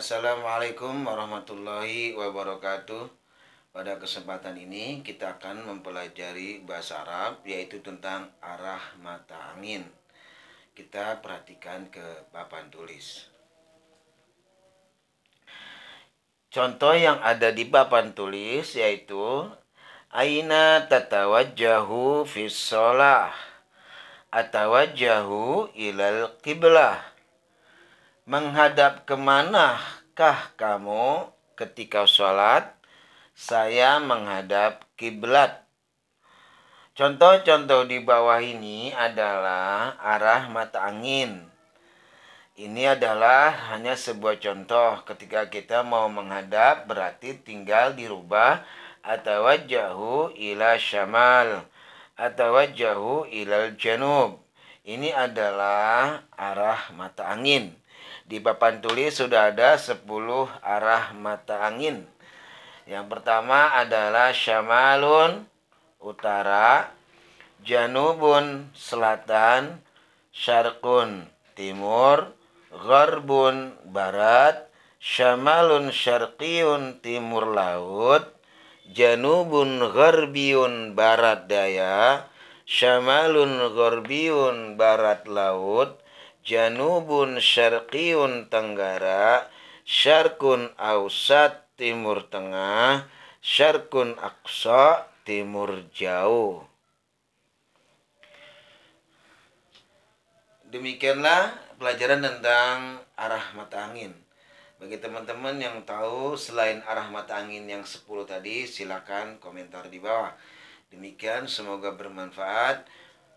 Assalamualaikum warahmatullahi wabarakatuh. Pada kesempatan ini kita akan mempelajari bahasa Arab yaitu tentang arah mata angin. Kita perhatikan ke papan tulis. Contoh yang ada di papan tulis yaitu aina tatawajjahu fi shalah atawajjahu ilal qiblah Menghadap kemanakah kamu ketika sholat? Saya menghadap kiblat. Contoh-contoh di bawah ini adalah arah mata angin. Ini adalah hanya sebuah contoh ketika kita mau menghadap berarti tinggal dirubah atau wajahu ila syamal atau wajahu ilal janub. Ini adalah arah mata angin. Di papan tulis sudah ada 10 arah mata angin. Yang pertama adalah syamalun utara, janubun selatan, Syarkun timur, gharbun barat, syamalun syarqiyun timur laut, janubun Gharbiun barat daya, syamalun Gharbiun barat laut, Janubun syarqiun tenggara, syarkun ausat timur tengah, syarkun Aksa timur jauh. Demikianlah pelajaran tentang arah mata angin. Bagi teman-teman yang tahu selain arah mata angin yang 10 tadi silakan komentar di bawah. Demikian semoga bermanfaat.